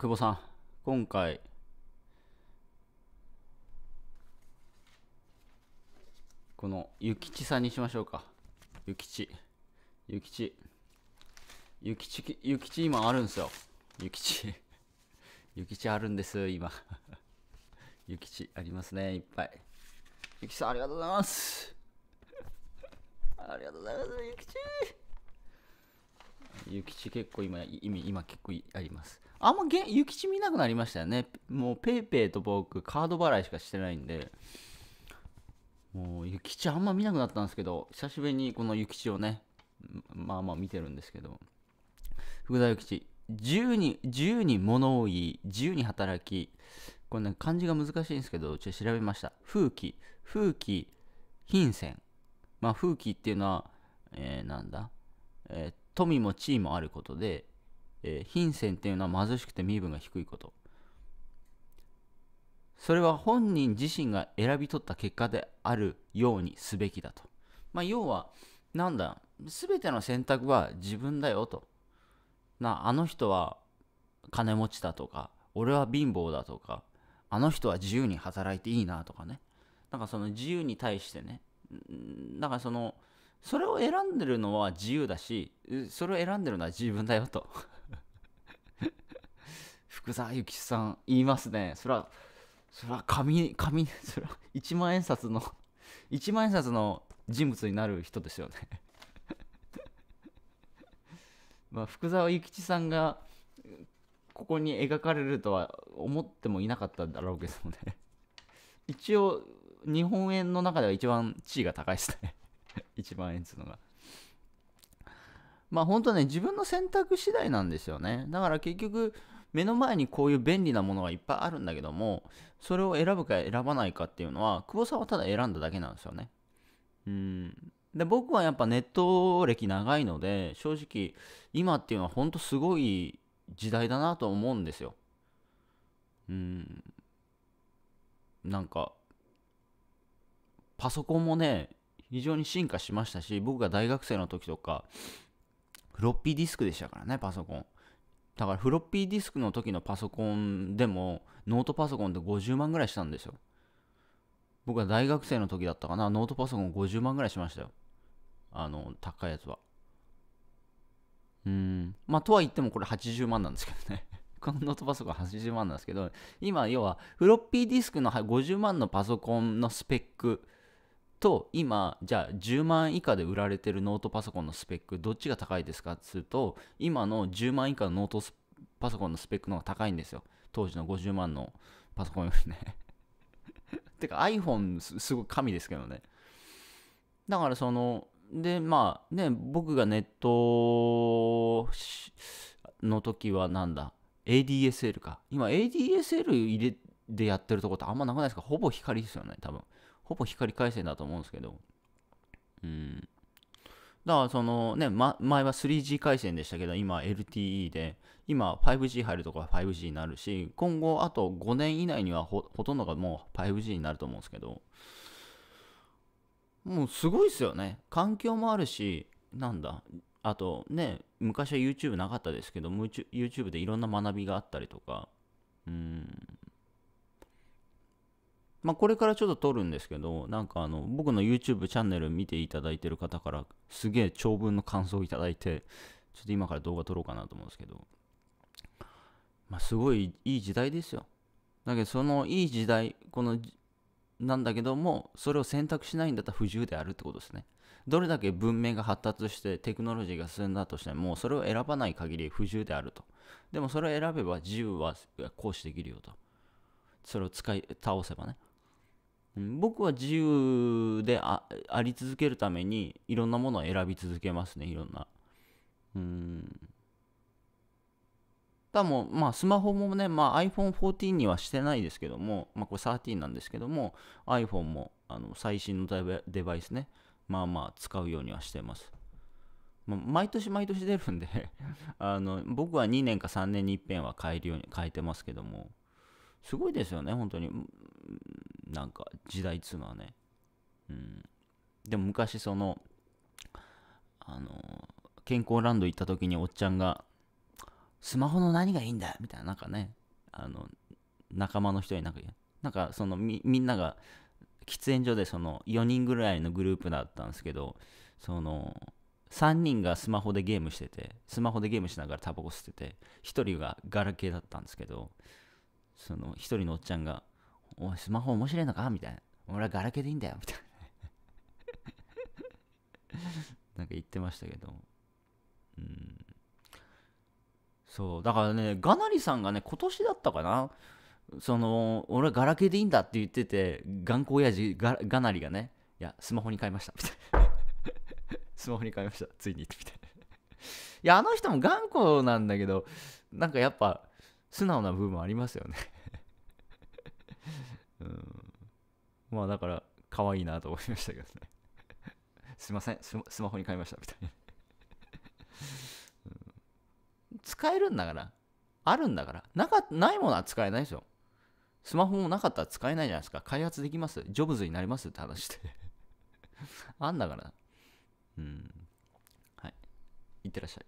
久保さん、今回、この、諭吉さんにしましょうか。諭吉。諭吉。諭吉、諭吉今あるんですよ。諭吉。諭吉あるんです、今。諭吉ありますね、いっぱい。諭吉さん、ありがとうございます。ありがとうございます、諭吉。諭吉結構今、意味、今結構あります。あんまげ、諭吉見なくなりましたよね。もう PayPay と僕、カード払いしかしてないんで、もう諭吉あんま見なくなったんですけど、久しぶりにこの諭吉をね、まあまあ見てるんですけど、福田諭吉、自由に、自由に物を言い、自由に働き、これね、漢字が難しいんですけど、ちょっと調べました。風紀、風紀、貧戦。まあ、風紀っていうのは、えー、なんだえー、富も地位もあることで、えー、貧賤っていうのは貧しくて身分が低いことそれは本人自身が選び取った結果であるようにすべきだと、まあ、要はなんだ全ての選択は自分だよとなあの人は金持ちだとか俺は貧乏だとかあの人は自由に働いていいなとかねなんかその自由に対してねだからそのそれを選んでるのは自由だしそれを選んでるのは自分だよと 福沢諭吉さん言いますねそれはそれは紙紙それは1万円札の1万円札の人物になる人ですよね まあ福沢諭吉さんがここに描かれるとは思ってもいなかっただろうけどね一応日本円の中では一番地位が高いですね1万円っつうのが。まあ本当ね、自分の選択次第なんですよね。だから結局、目の前にこういう便利なものがいっぱいあるんだけども、それを選ぶか選ばないかっていうのは、久保さんはただ選んだだけなんですよね。うん。で、僕はやっぱネット歴長いので、正直、今っていうのは本当すごい時代だなと思うんですよ。うん。なんか、パソコンもね、非常に進化しましたし、僕が大学生の時とか、フロッピーディスクでしたからね、パソコン。だからフロッピーディスクの時のパソコンでも、ノートパソコンで50万ぐらいしたんですよ。僕は大学生の時だったかな、ノートパソコン50万ぐらいしましたよ。あの、高いやつは。うん。まあ、とは言ってもこれ80万なんですけどね。このノートパソコン80万なんですけど、今、要は、フロッピーディスクの50万のパソコンのスペックと今じゃあ10万以下で売られてるノートパソコンのスペックどっちが高いですかっつうと今の10万以下のノートパソコンのスペックの方が高いんですよ当時の50万のパソコンよりね てか iPhone すごい神ですけどねだからそのでまあね僕がネットの時はなんだ ADSL か今 ADSL 入れでやってるとこってあんまなくないですかほぼ光ですよね多分ほぼ光回線だと思うんですけど、うん。だからそのね、ま、前は 3G 回線でしたけど、今 LTE で、今 5G 入るとこは 5G になるし、今後あと5年以内にはほとんどがもう 5G になると思うんですけど、もうすごいですよね。環境もあるし、なんだ、あとね、昔は YouTube なかったですけど、YouTube でいろんな学びがあったりとか、うん。まあ、これからちょっと撮るんですけど、なんかあの、僕の YouTube チャンネル見ていただいてる方から、すげえ長文の感想をいただいて、ちょっと今から動画撮ろうかなと思うんですけど、まあ、すごいいい時代ですよ。だけど、そのいい時代、この、なんだけども、それを選択しないんだったら不自由であるってことですね。どれだけ文明が発達してテクノロジーが進んだとしても、それを選ばない限り不自由であると。でもそれを選べば自由は行使できるよと。それを使い、倒せばね。僕は自由であり続けるためにいろんなものを選び続けますねいろんなうん多分まあスマホもね、まあ、iPhone14 にはしてないですけども、まあ、これ13なんですけども iPhone もあの最新のデバイスねまあまあ使うようにはしてます、まあ、毎年毎年出るんで あの僕は2年か3年にいっぺんは変えるように変えてますけどもすごいですよね本当になんか時代っつうのはねうんでも昔そのあの健康ランド行った時におっちゃんが「スマホの何がいいんだ?」みたいななんかねあの仲間の人になんかなんかそのみんなが喫煙所でその4人ぐらいのグループだったんですけどその3人がスマホでゲームしててスマホでゲームしながらタバコ吸ってて1人がガラケーだったんですけどその1人のおっちゃんがおい、スマホ面白いのかみたいな。俺はガラケーでいいんだよみたいな。なんか言ってましたけど。うん。そう、だからね、ガナリさんがね、今年だったかなその、俺はガラケーでいいんだって言ってて、頑固親父ガガナリがね、いや、スマホに変えました、みたいな。スマホに変えました、ついに、行みたいな。いや、あの人も頑固なんだけど、なんかやっぱ、素直な部分ありますよねまあだから可愛いなと思いましたけどね すいませんスマホに変えましたみたいなうん、使えるんだからあるんだからなかないものは使えないでしょ。スマホもなかったら使えないじゃないですか開発できますジョブズになりますって話して あんだからうんはいいってらっしゃい